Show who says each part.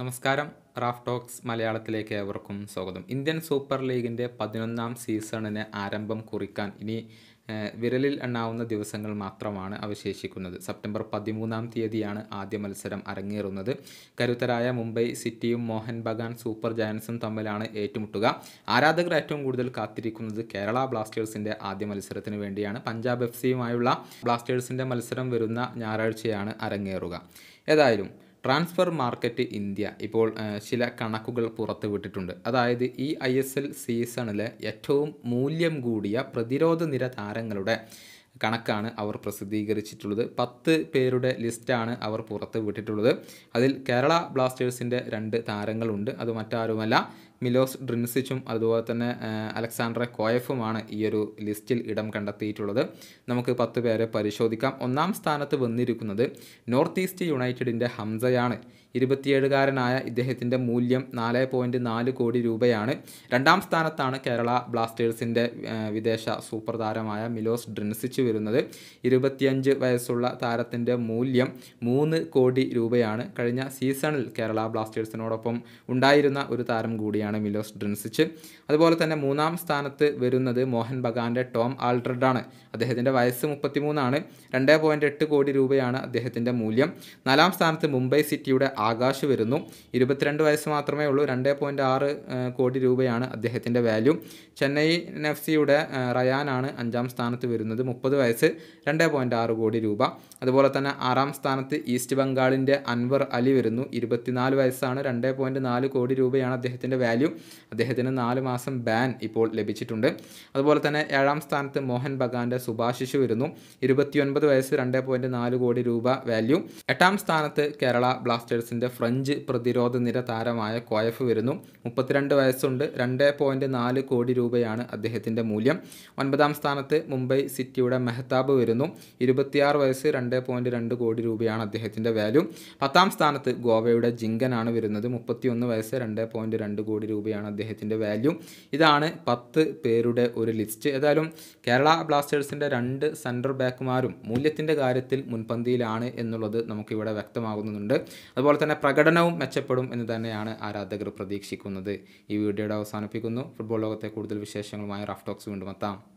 Speaker 1: നമസ്കാരം Raf talks മലയാളത്തിലേക്ക് ഏവർക്കും സ്വാഗതം ഇന്ത്യൻ സൂപ്പർ ലീഗിൻ്റെ പതിനൊന്നാം സീസണിന് ആരംഭം കുറിക്കാൻ ഇനി വിരലിൽ എണ്ണാവുന്ന ദിവസങ്ങൾ മാത്രമാണ് അവശേഷിക്കുന്നത് സെപ്റ്റംബർ പതിമൂന്നാം തീയതിയാണ് ആദ്യ മത്സരം അരങ്ങേറുന്നത് കരുത്തരായ മുംബൈ സിറ്റിയും മോഹൻ ബഗാൻ സൂപ്പർ ജയൻസും തമ്മിലാണ് ഏറ്റുമുട്ടുക ആരാധകർ ഏറ്റവും കൂടുതൽ കാത്തിരിക്കുന്നത് കേരള ബ്ലാസ്റ്റേഴ്സിൻ്റെ ആദ്യ മത്സരത്തിന് വേണ്ടിയാണ് പഞ്ചാബ് എഫ് സിയുമായുള്ള ബ്ലാസ്റ്റേഴ്സിൻ്റെ മത്സരം വരുന്ന ഞായറാഴ്ചയാണ് അരങ്ങേറുക ഏതായാലും ട്രാൻസ്ഫർ മാർക്കറ്റ് ഇന്ത്യ ഇപ്പോൾ ചില കണക്കുകൾ പുറത്തുവിട്ടിട്ടുണ്ട് അതായത് ഈ ഐ എസ് എൽ സീസണിലെ ഏറ്റവും മൂല്യം കൂടിയ പ്രതിരോധ നിര താരങ്ങളുടെ കണക്കാണ് അവർ പ്രസിദ്ധീകരിച്ചിട്ടുള്ളത് പത്ത് പേരുടെ ലിസ്റ്റാണ് അവർ പുറത്ത് വിട്ടിട്ടുള്ളത് അതിൽ കേരള ബ്ലാസ്റ്റേഴ്സിൻ്റെ രണ്ട് താരങ്ങളുണ്ട് അത് മറ്റാരുമല്ല മിലോസ് ഡ്രിൻസിച്ചും അതുപോലെ തന്നെ അലക്സാണ്ടർ കോയഫുമാണ് ഈ ഒരു ലിസ്റ്റിൽ ഇടം കണ്ടെത്തിയിട്ടുള്ളത് നമുക്ക് പത്ത് പേരെ പരിശോധിക്കാം ഒന്നാം സ്ഥാനത്ത് വന്നിരിക്കുന്നത് നോർത്ത് ഈസ്റ്റ് യുണൈറ്റഡിൻ്റെ ഹംസയാണ് ഇരുപത്തിയേഴുകാരനായ ഇദ്ദേഹത്തിൻ്റെ മൂല്യം നാല് പോയിൻറ്റ് നാല് കോടി രൂപയാണ് രണ്ടാം സ്ഥാനത്താണ് കേരള ബ്ലാസ്റ്റേഴ്സിൻ്റെ വിദേശ സൂപ്പർ താരമായ മിലോസ് ഡ്രിൻസിച്ച് വരുന്നത് ഇരുപത്തിയഞ്ച് വയസ്സുള്ള താരത്തിൻ്റെ മൂല്യം മൂന്ന് കോടി രൂപയാണ് കഴിഞ്ഞ സീസണിൽ കേരള ബ്ലാസ്റ്റേഴ്സിനോടൊപ്പം ഉണ്ടായിരുന്ന ഒരു താരം കൂടിയാണ് കൂടിയാണ് മിലോസ് ഡ്രിൻസിച്ച് അതുപോലെ തന്നെ മൂന്നാം സ്ഥാനത്ത് വരുന്നത് മോഹൻ ബഗാൻ്റെ ടോം ആണ് അദ്ദേഹത്തിൻ്റെ വയസ്സ് മുപ്പത്തിമൂന്നാണ് രണ്ട് പോയിൻറ്റ് എട്ട് കോടി രൂപയാണ് അദ്ദേഹത്തിൻ്റെ മൂല്യം നാലാം സ്ഥാനത്ത് മുംബൈ സിറ്റിയുടെ ആകാശ് വരുന്നു ഇരുപത്തിരണ്ട് വയസ്സ് മാത്രമേ ഉള്ളൂ രണ്ട് പോയിൻറ്റ് ആറ് കോടി രൂപയാണ് അദ്ദേഹത്തിൻ്റെ വാല്യൂ ചെന്നൈ എഫ് സിയുടെ റയാനാണ് അഞ്ചാം സ്ഥാനത്ത് വരുന്നത് മുപ്പത് വയസ്സ് രണ്ട് പോയിൻറ്റ് ആറ് കോടി രൂപ അതുപോലെ തന്നെ ആറാം സ്ഥാനത്ത് ഈസ്റ്റ് ബംഗാളിൻ്റെ അൻവർ അലി വരുന്നു ഇരുപത്തിനാല് വയസ്സാണ് രണ്ട് പോയിൻറ്റ് നാല് കോടി രൂപയാണ് അദ്ദേഹത്തിൻ്റെ വാല്യൂ വാല്യൂ അദ്ദേഹത്തിന് നാല് മാസം ബാൻ ഇപ്പോൾ ലഭിച്ചിട്ടുണ്ട് അതുപോലെ തന്നെ ഏഴാം സ്ഥാനത്ത് മോഹൻ ബഗാന്റെ സുഭാശിഷു വരുന്നു ഇരുപത്തിയൊൻപത് വയസ്സ് രണ്ട് പോയിൻറ്റ് നാല് കോടി രൂപ വാല്യൂ എട്ടാം സ്ഥാനത്ത് കേരള ബ്ലാസ്റ്റേഴ്സിൻ്റെ ഫ്രഞ്ച് പ്രതിരോധ നിര താരമായ കോയഫ് വരുന്നു മുപ്പത്തിരണ്ട് വയസ്സുണ്ട് രണ്ട് പോയിൻറ്റ് നാല് കോടി രൂപയാണ് അദ്ദേഹത്തിൻ്റെ മൂല്യം ഒൻപതാം സ്ഥാനത്ത് മുംബൈ സിറ്റിയുടെ മെഹ്താബ് വരുന്നു ഇരുപത്തിയാറ് വയസ്സ് രണ്ട് പോയിൻറ്റ് രണ്ട് കോടി രൂപയാണ് അദ്ദേഹത്തിൻ്റെ വാല്യൂ പത്താം സ്ഥാനത്ത് ഗോവയുടെ ജിങ്കനാണ് വരുന്നത് മുപ്പത്തിയൊന്ന് വയസ്സ് രണ്ട് പോയിൻറ്റ് രണ്ട് കോടി രൂപയാണ് അദ്ദേഹത്തിൻ്റെ വാല്യൂ ഇതാണ് പത്ത് പേരുടെ ഒരു ലിസ്റ്റ് ഏതായാലും കേരള ബ്ലാസ്റ്റേഴ്സിൻ്റെ രണ്ട് സെൻറ്റർ ബാക്കുമാരും മൂല്യത്തിൻ്റെ കാര്യത്തിൽ മുൻപന്തിയിലാണ് എന്നുള്ളത് നമുക്കിവിടെ വ്യക്തമാകുന്നുണ്ട് അതുപോലെ തന്നെ പ്രകടനവും മെച്ചപ്പെടും എന്ന് തന്നെയാണ് ആരാധകർ പ്രതീക്ഷിക്കുന്നത് ഈ വീഡിയോയുടെ അവസാനിപ്പിക്കുന്നു ഫുട്ബോൾ ലോകത്തെ കൂടുതൽ വിശേഷങ്ങളുമായി റഫ് ടോക്സ് വീണ്ടും എത്താം